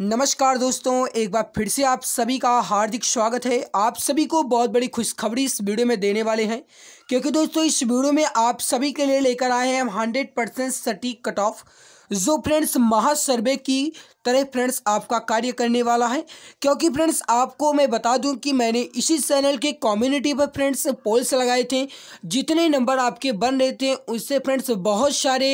नमस्कार दोस्तों एक बार फिर से आप सभी का हार्दिक स्वागत है आप सभी को बहुत बड़ी खुशखबरी इस वीडियो में देने वाले हैं क्योंकि दोस्तों इस वीडियो में आप सभी के लिए लेकर आए हैं हम हंड्रेड परसेंट सटीक कट ऑफ जो फ्रेंड्स महासर्वे की तरह फ्रेंड्स आपका कार्य करने वाला है क्योंकि फ्रेंड्स आपको मैं बता दूं कि मैंने इसी चैनल के कम्युनिटी पर फ्रेंड्स पोल्स लगाए थे जितने नंबर आपके बन रहे थे उससे फ्रेंड्स बहुत सारे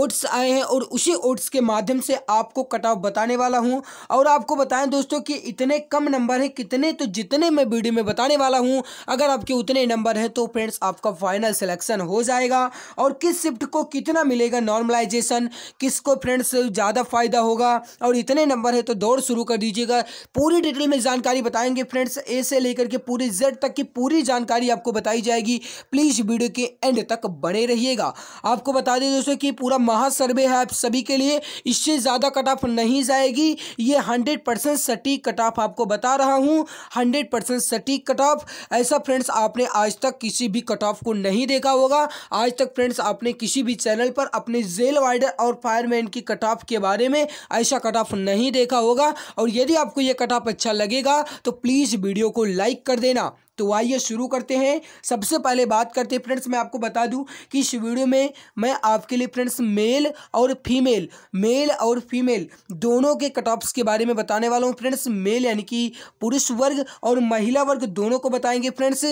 ओट्स आए हैं और उसी ओट्स के माध्यम से आपको कट ऑफ बताने वाला हूँ और आपको बताएं दोस्तों कि इतने कम नंबर हैं कितने तो जितने मैं वीडियो में बताने वाला हूँ अगर आपके उतने नंबर हैं तो फ्रेंड्स आपका फाइनल सिलेक्शन हो जाएगा और किस शिफ्ट को कितना मिलेगा नॉर्मलाइजेशन किसको फ्रेंड्स ज़्यादा फायदा होगा और इतने नंबर है तो दौड़ शुरू कर दीजिएगा पूरी डिटेल में जानकारी बताएंगे फ्रेंड्स ए से लेकर के पूरी जेड तक की पूरी जानकारी आपको बताई जाएगी प्लीज़ वीडियो के एंड तक बने रहिएगा आपको बता दें दोस्तों कि पूरा महासर्वे है आप सभी के लिए इससे ज़्यादा कट ऑफ नहीं जाएगी ये हंड्रेड परसेंट सटीक कट ऑफ आपको बता रहा हूँ हंड्रेड परसेंट सटीक कट ऑफ ऐसा फ्रेंड्स आपने आज तक किसी भी कट ऑफ को नहीं देखा होगा आज तक फ्रेंड्स आपने किसी भी चैनल पर अपने जेल वाइडर और फायरमैन की कट ऑफ के बारे में ऐसा कट कटऑफ नहीं देखा होगा और यदि आपको यह कटऑफ अच्छा लगेगा तो प्लीज़ वीडियो को लाइक कर देना तो आइए शुरू करते हैं सबसे पहले बात करते हैं फ्रेंड्स मैं आपको बता दूं कि इस वीडियो में मैं आपके लिए फ्रेंड्स मेल और फीमेल मेल और फीमेल दोनों के कट ऑफ्स के बारे में बताने वाला हूं फ्रेंड्स मेल यानी कि पुरुष वर्ग और महिला वर्ग दोनों को बताएंगे friends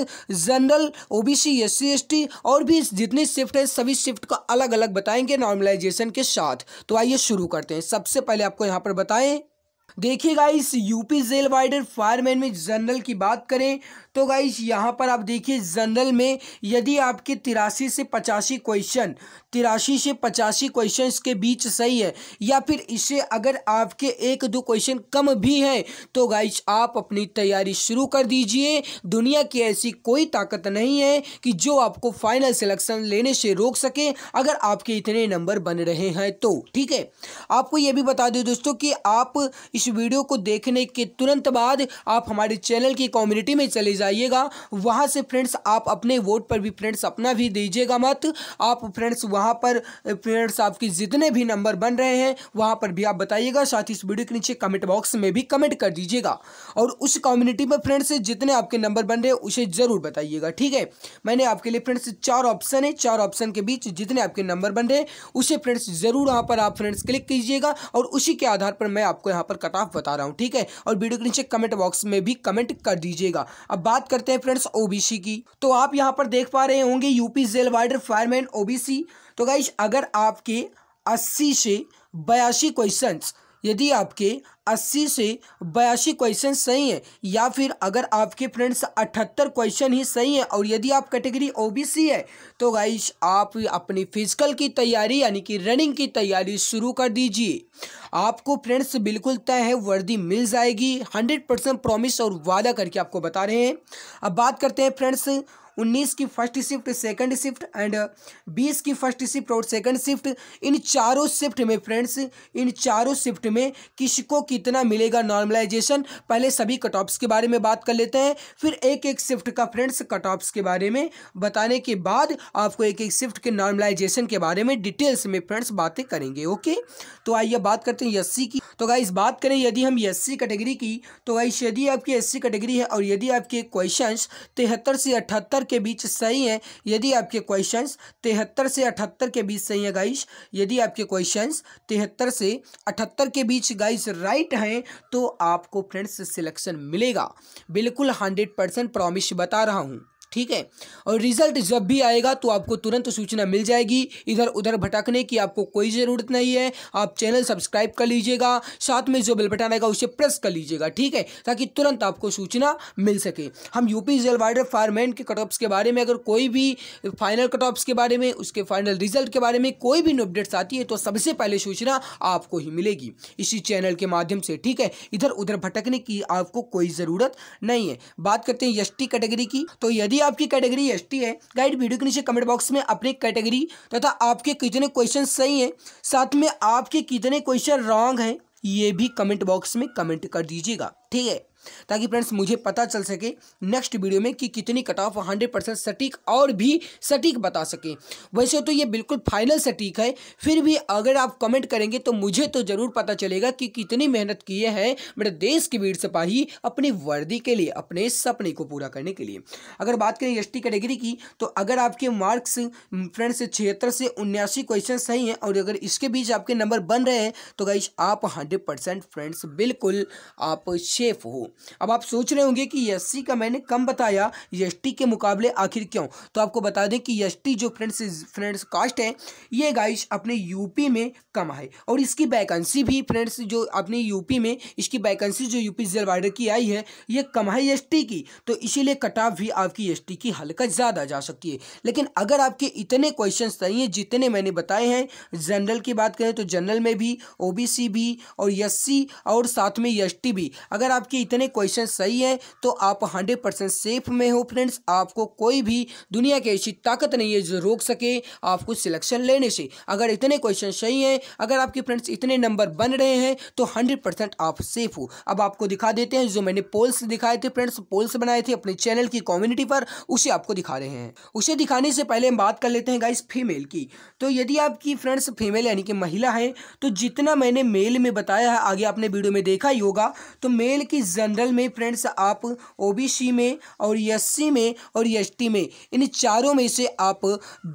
general C S T और भी जितनी शिफ्ट है सभी शिफ्ट को अलग अलग बताएंगे नॉर्मलाइजेशन के साथ तो आइए शुरू करते हैं सबसे पहले आपको यहाँ पर बताएं देखिए guys UP jail warder fireman में जनरल की बात करें तो गाइस यहाँ पर आप देखिए जनरल में यदि आपके तिरासी से पचासी क्वेश्चन तिरासी से पचासी क्वेश्चन के बीच सही है या फिर इससे अगर आपके एक दो क्वेश्चन कम भी हैं तो गाइस आप अपनी तैयारी शुरू कर दीजिए दुनिया की ऐसी कोई ताकत नहीं है कि जो आपको फाइनल सिलेक्शन लेने से रोक सके अगर आपके इतने नंबर बन रहे हैं तो ठीक है आपको ये भी बता दें दोस्तों कि आप इस इस वीडियो को देखने के तुरंत बाद आप हमारे चैनल की कम्युनिटी में चले जाइएगा वहाँ से फ्रेंड्स आप अपने वोट पर भी फ्रेंड्स अपना भी दीजिएगा मत आप फ्रेंड्स वहाँ पर फ्रेंड्स आपके जितने भी नंबर बन रहे हैं वहाँ पर भी आप बताइएगा साथ ही इस वीडियो के नीचे कमेंट बॉक्स में भी कमेंट कर दीजिएगा और उस कम्युनिटी में फ्रेंड्स जितने आपके नंबर बन रहे हैं उसे ज़रूर बताइएगा ठीक है मैंने आपके लिए फ्रेंड्स चार ऑप्शन है चार ऑप्शन के बीच जितने आपके नंबर बन रहे हैं उसे फ्रेंड्स ज़रूर वहाँ पर आप फ्रेंड्स क्लिक कीजिएगा और उसी के आधार पर मैं आपको यहाँ पर कटा कटाफ बता रहा हूँ ठीक है और वीडियो के नीचे कमेंट बॉक्स में भी कमेंट कर दीजिएगा अब बात करते हैं फ्रेंड्स ओबीसी की तो आप यहाँ पर देख पा रहे होंगे UP jail warder fireman OBC तो गाइश अगर आपके अस्सी से बयासी क्वेश्चंस यदि आपके 80 से बयासी क्वेश्चन सही हैं या फिर अगर आपके फ्रेंड्स 78 क्वेश्चन ही सही हैं और यदि आप कैटेगरी ओबीसी है तो गाइश आप अपनी फिजिकल की तैयारी यानी कि रनिंग की तैयारी शुरू कर दीजिए आपको फ्रेंड्स बिल्कुल तय है वर्दी मिल जाएगी 100 परसेंट प्रॉमिस और वादा करके आपको बता रहे हैं अब बात करते हैं फ्रेंड्स उन्नीस की first shift second shift and बीस की फर्स्ट शिफ्ट और सेकंड शिफ्ट इन चारों शिफ्ट में फ्रेंड्स इन चारों शिफ्ट में किसको कितना मिलेगा नॉर्मलाइजेशन पहले सभी कट ऑफ्स के बारे में बात कर लेते हैं फिर एक एक शिफ्ट का फ्रेंड्स कट ऑफ्स के बारे में बताने के बाद आपको एक एक शिफ्ट के नॉर्मलाइजेशन के बारे में डिटेल्स में फ्रेंड्स बातें करेंगे ओके तो आइए बात करते हैं एस की तो गाइस बात करें यदि हम एस कैटेगरी की तो गाइस यदि आपकी एस सी कैटेगरी है और यदि आपके क्वेश्चन तिहत्तर से अठहत्तर के बीच सही हैं यदि आपके क्वेश्चंस तिहत्तर से अठहत्तर के बीच सही हैं गाइस यदि आपके क्वेश्चंस तिहत्तर से अठहत्तर के बीच गाइस राइट हैं तो आपको फ्रेंड्स सिलेक्शन मिलेगा बिल्कुल हंड्रेड परसेंट प्रॉमिश बता रहा हूँ ठीक है और रिजल्ट जब भी आएगा तो आपको तुरंत सूचना मिल जाएगी इधर उधर भटकने की आपको कोई ज़रूरत नहीं है आप चैनल सब्सक्राइब कर लीजिएगा साथ में जो बेल बटन आएगा उसे प्रेस कर लीजिएगा ठीक है ताकि तुरंत आपको सूचना मिल सके हम यूपी रिजल्ट वाइडर फायरमैन के कट के बारे में अगर कोई भी फाइनल कट के बारे में उसके फाइनल रिजल्ट के बारे में कोई भी अपडेट्स आती है तो सबसे पहले सूचना आपको ही मिलेगी इसी चैनल के माध्यम से ठीक है इधर उधर भटकने की आपको कोई ज़रूरत नहीं है बात करते हैं एस कैटेगरी की तो यदि आपकी कैटेगरी एस है गाइड वीडियो के नीचे कमेंट बॉक्स में अपनी कैटेगरी तथा आपके कितने क्वेश्चन सही हैं साथ में आपके कितने क्वेश्चन रॉन्ग हैं ये भी कमेंट बॉक्स में कमेंट कर दीजिएगा ठीक है ताकि फ्रेंड्स मुझे पता चल सके नेक्स्ट वीडियो में कि कितनी कट ऑफ हंड्रेड परसेंट सटीक और भी सटीक बता सकें वैसे तो ये बिल्कुल फाइनल सटीक है फिर भी अगर आप कमेंट करेंगे तो मुझे तो ज़रूर पता चलेगा कि कितनी मेहनत किए हैं मेरे देश के वीर सिपाही अपनी वर्दी के लिए अपने सपने को पूरा करने के लिए अगर बात करें एस कैटेगरी की तो अगर आपके मार्क्स फ्रेंड्स छिहत्तर से उन्यासी क्वेश्चन सही हैं और अगर इसके बीच आपके नंबर बन रहे हैं तो गाइज आप हंड्रेड परसेंट फ्रेंड्स बिल्कुल आप सेफ हो अब आप सोच रहे होंगे कि एस का मैंने कम बताया एस के मुकाबले आखिर क्यों तो आपको बता दें कि एस जो फ्रेंड्स फ्रेंड्स कास्ट है ये गाइश अपने यूपी में कम है और इसकी वैकेंसी भी फ्रेंड्स जो अपने यूपी में इसकी वैकेंसी जो यूपी जेल वार्डर की आई है ये कम है एस की तो इसीलिए कटाव भी आपकी एस की हल्का ज़्यादा जा सकती है लेकिन अगर आपके इतने क्वेश्चन चाहिए जितने मैंने बताए हैं जनरल की बात करें तो जनरल में भी ओ भी और एस और साथ में एस भी अगर आपके इतने सारे क्वेश्चन सही हैं तो आप हंड्रेड परसेंट सेफ में हो फ्रेंड्स आपको कोई भी दुनिया की ऐसी ताकत नहीं है जो रोक सके आपको सिलेक्शन लेने से अगर इतने क्वेश्चन सही हैं अगर आपके फ्रेंड्स इतने नंबर बन रहे हैं तो हंड्रेड परसेंट आप सेफ हो अब आपको दिखा देते हैं जो मैंने पोल्स दिखाए थे फ्रेंड्स पोल्स बनाए थे अपने चैनल की कम्युनिटी पर उसे आपको दिखा रहे हैं उसे दिखाने से पहले हम बात कर लेते हैं गाइस फीमेल की तो यदि आपकी फ्रेंड्स फीमेल यानी कि महिला है तो जितना मैंने मेल में बताया है आगे आपने वीडियो में देखा ही होगा तो मेल की जनरल में फ्रेंड्स आप ओबीसी में और एससी में और एसटी में इन चारों में से आप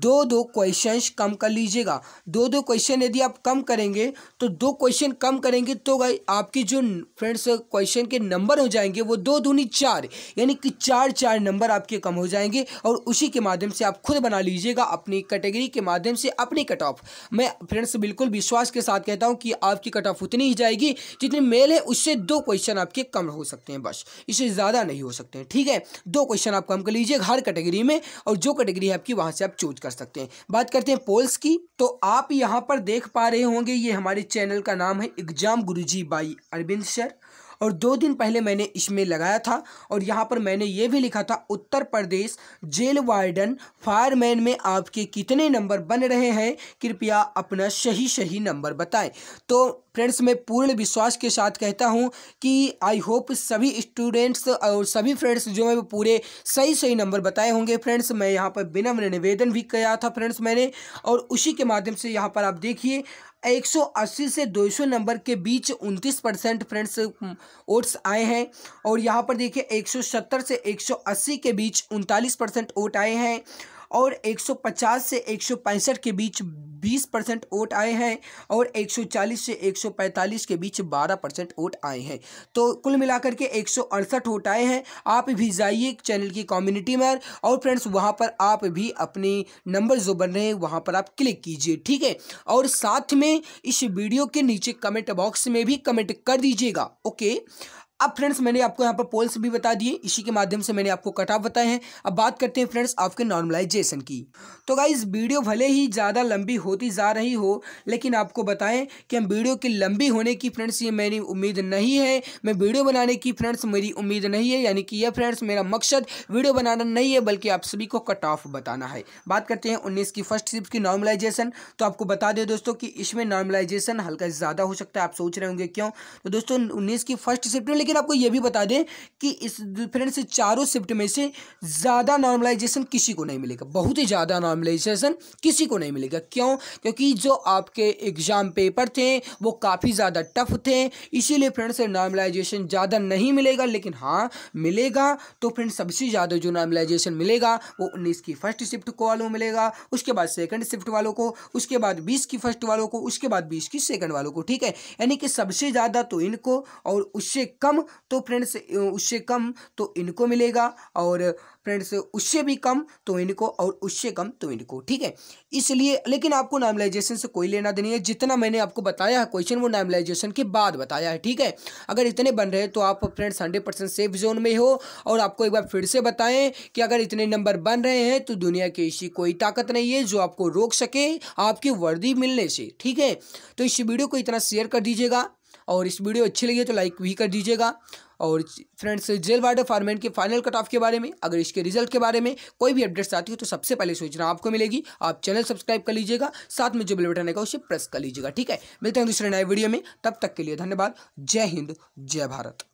दो दो क्वेश्चन कम कर लीजिएगा दो दो क्वेश्चन यदि आप कम करेंगे तो दो क्वेश्चन कम करेंगे तो आपकी जो फ्रेंड्स क्वेश्चन के नंबर हो जाएंगे वो दो दूनी चार यानी कि चार चार नंबर आपके कम हो जाएंगे और उसी के माध्यम से आप खुद बना लीजिएगा अपनी कैटेगरी के माध्यम से अपनी कट ऑफ मैं फ्रेंड्स बिल्कुल विश्वास के साथ कहता हूँ कि आपकी कट ऑफ उतनी ही जाएगी जितनी मेल है उससे दो क्वेश्चन आपके कम हो हो सकते हैं बस इससे ज़्यादा नहीं हो सकते हैं ठीक है दो क्वेश्चन आप कम कर लीजिए हर कैटेगरी में और जो कैटेगरी है आपकी वहाँ से आप चूज कर सकते हैं बात करते हैं पोल्स की तो आप यहाँ पर देख पा रहे होंगे ये हमारे चैनल का नाम है exam Guruji by Arvind sir और दो दिन पहले मैंने इसमें लगाया था और यहाँ पर मैंने ये भी लिखा था Uttar Pradesh jail warden fireman में आपके कितने नंबर बन रहे हैं कृपया अपना सही सही नंबर बताएं तो फ्रेंड्स मैं पूर्ण विश्वास के साथ कहता हूँ कि आई होप सभी स्टूडेंट्स और सभी फ्रेंड्स जो है वो पूरे सही सही नंबर बताए होंगे फ्रेंड्स मैं यहाँ पर विनम्र निवेदन भी किया था फ्रेंड्स मैंने और उसी के माध्यम से यहाँ पर आप देखिए 180 से 200 नंबर के बीच 29 परसेंट फ्रेंड्स हम्म, वोट्स आए हैं और यहाँ पर देखिए 170 से 180 के बीच उनतालीस परसेंट वोट आए हैं और 150 से एक के बीच बीस परसेंट वोट आए हैं और 140 से 145 के बीच 12 परसेंट वोट आए हैं तो कुल मिलाकर के एक वोट आए हैं आप भी जाइए चैनल की कम्युनिटी में और फ्रेंड्स वहाँ पर आप भी अपने नंबर जो बन रहे हैं वहाँ पर आप क्लिक कीजिए ठीक है और साथ में इस वीडियो के नीचे कमेंट बॉक्स में भी कमेंट कर दीजिएगा ओके अब फ्रेंड्स मैंने आपको यहाँ पर पोल्स भी बता दिए इसी के माध्यम से मैंने आपको कट ऑफ बताए हैं अब बात करते हैं फ्रेंड्स आपके नॉर्मलाइजेशन की तो गाइज वीडियो भले ही ज़्यादा लंबी होती जा रही हो लेकिन आपको बताएं कि हम वीडियो की लंबी होने की फ्रेंड्स ये मेरी उम्मीद नहीं है मैं वीडियो बनाने की फ्रेंड्स मेरी उम्मीद नहीं है यानी कि यह फ्रेंड्स मेरा मकसद वीडियो बनाना नहीं है बल्कि आप सभी को कट ऑफ बताना है बात करते हैं उन्नीस की फर्स्ट शिफ्ट की नॉर्मलाइजेशन तो आपको बता दें दोस्तों कि इसमें नॉर्मलाइजेशन हल्का ज़्यादा हो सकता है आप सोच रहे होंगे क्यों तो दोस्तों उन्नीस की फर्स्ट शिफ्ट लेकिन लेकिन आपको यह भी बता दें कि इस फ्रेंड्स चारों शिफ्ट में से ज़्यादा नॉर्मलाइजेशन किसी को नहीं मिलेगा बहुत ही ज़्यादा नॉर्मलाइजेशन किसी को नहीं मिलेगा क्यों क्योंकि जो आपके एग्ज़ाम पेपर थे वो काफ़ी ज़्यादा टफ थे इसीलिए फ्रेंड्स नॉर्मलाइजेशन ज़्यादा नहीं मिलेगा लेकिन हाँ मिलेगा तो फ्रेंड्स सबसे ज़्यादा जो नॉर्मलाइजेशन मिलेगा वो उन्नीस की फर्स्ट शिफ्ट को वालों मिलेगा उसके बाद सेकंड शिफ्ट वालों को उसके बाद बीस की फर्स्ट वालों को उसके बाद बीस की सेकंड वालों को ठीक है यानी कि सबसे ज़्यादा तो इनको और उससे कम तो फ्रेंड्स उससे कम तो इनको मिलेगा और फ्रेंड्स उससे भी कम तो इनको और उससे कम तो इनको ठीक है इसलिए लेकिन आपको नॉर्मलाइजेशन से कोई लेना देना है जितना मैंने आपको बताया है क्वेश्चन वो नॉर्मलाइजेशन के बाद बताया है ठीक है अगर इतने बन रहे तो आप friends hundred percent safe zone में हो और आपको एक बार फिर से बताएं कि अगर इतने नंबर बन रहे हैं तो दुनिया की ऐसी कोई ताकत नहीं है जो आपको रोक सके आपकी वर्दी मिलने से ठीक है तो इस वीडियो को इतना शेयर कर दीजिएगा और इस वीडियो अच्छी लगी है तो लाइक भी कर दीजिएगा और फ्रेंड्स जेल वार्डर फॉर्मेट के फाइनल कट ऑफ के बारे में अगर इसके रिजल्ट के बारे में कोई भी अपडेट्स आती हो तो सबसे पहले सूचना आपको मिलेगी आप चैनल सब्सक्राइब कर लीजिएगा साथ में जो बेल बटन है उसे प्रेस कर लीजिएगा ठीक है मिलते हैं दूसरे नए वीडियो में तब तक के लिए धन्यवाद जय हिंद जय भारत